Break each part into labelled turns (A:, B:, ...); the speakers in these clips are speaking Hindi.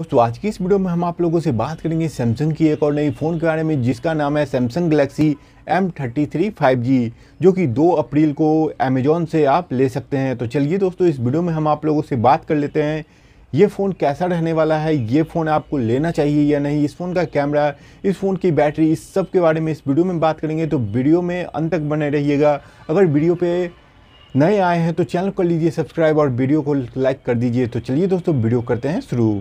A: दोस्तों आज की इस वीडियो में हम आप लोगों से बात करेंगे सैमसंग की एक और नई फ़ोन के बारे में जिसका नाम है सैमसंग गलेक्सी M33 5G जो कि 2 अप्रैल को अमेजोन से आप ले सकते हैं तो चलिए दोस्तों इस वीडियो में हम आप लोगों से बात कर लेते हैं ये फ़ोन कैसा रहने वाला है ये फ़ोन आपको लेना चाहिए या नहीं इस फ़ोन का कैमरा इस फ़ोन की बैटरी इस सब के बारे में इस वीडियो में बात करेंगे तो वीडियो में अंत तक बने रहिएगा अगर वीडियो पे नए आए हैं तो चैनल कर लीजिए सब्सक्राइब और वीडियो को लाइक कर दीजिए तो चलिए दोस्तों वीडियो करते हैं शुरू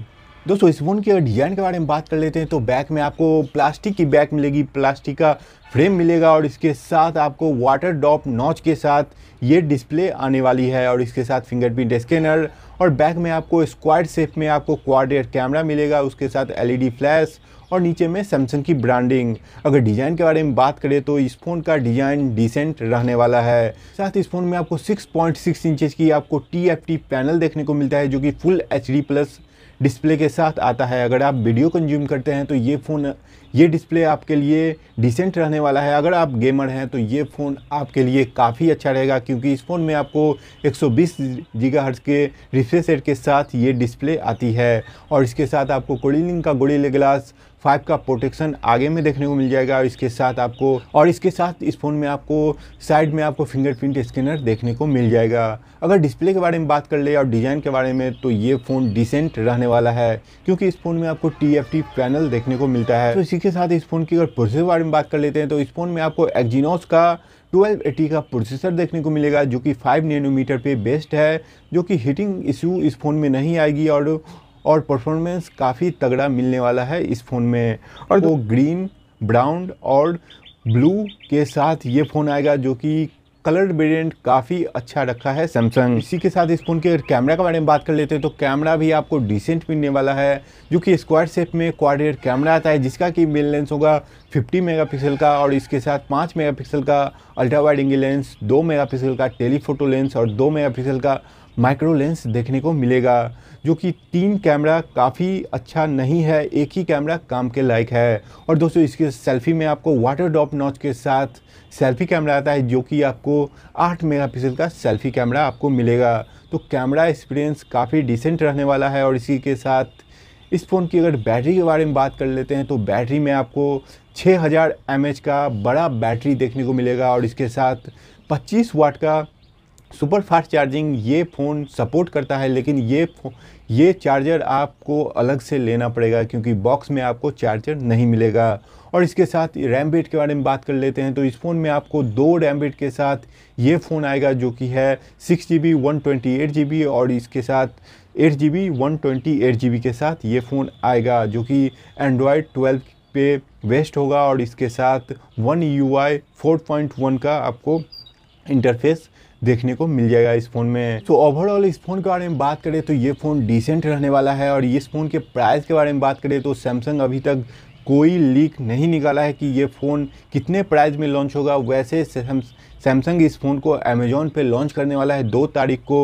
A: दोस्तों इस फोन के डिज़ाइन के बारे में बात कर लेते हैं तो बैक में आपको प्लास्टिक की बैक मिलेगी प्लास्टिक का फ्रेम मिलेगा और इसके साथ आपको वाटर डॉप नॉच के साथ ये डिस्प्ले आने वाली है और इसके साथ फिंगरप्रिंट स्कैनर और बैक में आपको स्क्वाड शेप में आपको क्वाड्रेट कैमरा मिलेगा उसके साथ एलईडी फ्लैश और नीचे में सैमसंग की ब्रांडिंग अगर डिज़ाइन के बारे में बात करें तो इस फ़ोन का डिज़ाइन डिसेंट रहने वाला है साथ इस फ़ोन में आपको 6.6 पॉइंट इंचेस की आपको टी पैनल देखने को मिलता है जो कि फुल एच प्लस डिस्प्ले के साथ आता है अगर आप वीडियो कंज्यूम करते हैं तो ये फ़ोन ये डिस्प्ले आपके लिए डिसेंट रहने वाला है अगर आप गेमर हैं तो ये फ़ोन आपके लिए काफ़ी अच्छा रहेगा क्योंकि इस फ़ोन में आपको 120 गीगाहर्ट्ज़ के रिफ्रेश रेट के साथ ये डिस्प्ले आती है और इसके साथ आपको कोलिनिंग का गोडीले ग्लास फाइव का प्रोटेक्शन आगे में देखने को मिल जाएगा और इसके साथ आपको और इसके साथ इस फ़ोन में आपको साइड में आपको फिंगरप्रिंट स्कैनर देखने को मिल जाएगा अगर डिस्प्ले के बारे में बात कर ले और डिज़ाइन के बारे में तो ये फ़ोन डिसेंट रहने वाला है क्योंकि इस फ़ोन में आपको टी पैनल देखने को मिलता है तो इसी इसी के साथ इस फ़ोन की अगर प्रोसेसर बारे में बात कर लेते हैं तो इस फ़ोन में आपको एक्जीनोस का 1280 का प्रोसेसर देखने को मिलेगा जो कि 5 नैनोमीटर पे बेस्ट है जो कि हीटिंग इशू इस फ़ोन में नहीं आएगी और और परफॉर्मेंस काफ़ी तगड़ा मिलने वाला है इस फ़ोन में और वो ग्रीन ब्राउन और ब्लू के साथ ये फ़ोन आएगा जो कि कलर वेरियंट काफ़ी अच्छा रखा है सैमसंग इसी के साथ इस फ़ोन के कैमरा के बारे में बात कर लेते हैं तो कैमरा भी आपको डिसेंट मिलने वाला है जो कि स्क्वायर शेप में क्वार कैमरा आता है जिसका कि मेन लेंस होगा 50 मेगापिक्सल का और इसके साथ 5 मेगापिक्सल का ultra wide angle lens 2 megapixel का टेलीफोटो लेंस और 2 मेगापिक्सल का माइक्रो लेंस देखने को मिलेगा जो कि तीन कैमरा काफ़ी अच्छा नहीं है एक ही कैमरा काम के लायक है और दोस्तों इसके सेल्फी में आपको वाटर ड्रॉप नॉच के साथ सेल्फी कैमरा आता है जो कि आपको 8 मेगापिक्सल का सेल्फी कैमरा आपको मिलेगा तो कैमरा एक्सपीरियंस काफ़ी डिसेंट रहने वाला है और इसी के साथ इस फ़ोन की अगर बैटरी के बारे में बात कर लेते हैं तो बैटरी में आपको 6000 हज़ार का बड़ा बैटरी देखने को मिलेगा और इसके साथ 25 वाट का सुपर फास्ट चार्जिंग ये फ़ोन सपोर्ट करता है लेकिन ये ये चार्जर आपको अलग से लेना पड़ेगा क्योंकि बॉक्स में आपको चार्जर नहीं मिलेगा और इसके साथ रैम बेट के बारे में बात कर लेते हैं तो इस फ़ोन में आपको दो रैम बेट के साथ ये फ़ोन आएगा जो कि है six G B one twenty eight G B और इसके साथ eight G B one twenty eight G B के साथ ये फ़ोन आएगा जो कि एंड्रॉयड ट्वेल्व पे वेस्ट होगा और इसके साथ one U I four point one का आपको इंटरफेस देखने को मिल जाएगा इस फोन में तो ओवरऑल इस फोन के बारे में बात करें तो ये फोन डिसेंट रहने वाला है और इस फोन के प्राइस के बारे में बात करें तो सैमसंग अभी तक कोई लीक नहीं निकाला है कि ये फ़ोन कितने प्राइस में लॉन्च होगा वैसे सैमसंग इस फ़ोन को अमेजोन पे लॉन्च करने वाला है दो तारीख को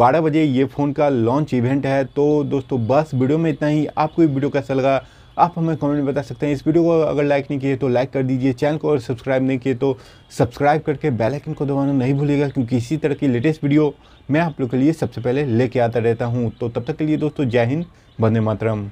A: 12 बजे ये फ़ोन का लॉन्च इवेंट है तो दोस्तों बस वीडियो में इतना ही आपको वीडियो कैसा लगा आप हमें कमेंट में बता सकते हैं इस वीडियो को अगर लाइक नहीं किए तो लाइक कर दीजिए चैनल को और सब्सक्राइब नहीं किए तो सब्सक्राइब करके बेल आइकन को दबाना नहीं भूलिएगा क्योंकि इसी तरह की लेटेस्ट वीडियो मैं आप लोग के लिए सबसे पहले लेके आता रहता हूँ तो तब तक के लिए दोस्तों जय हिंद बंदे मातरम